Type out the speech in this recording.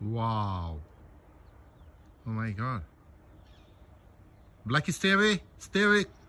Wow. Oh my God. Blackie, stay away. Stay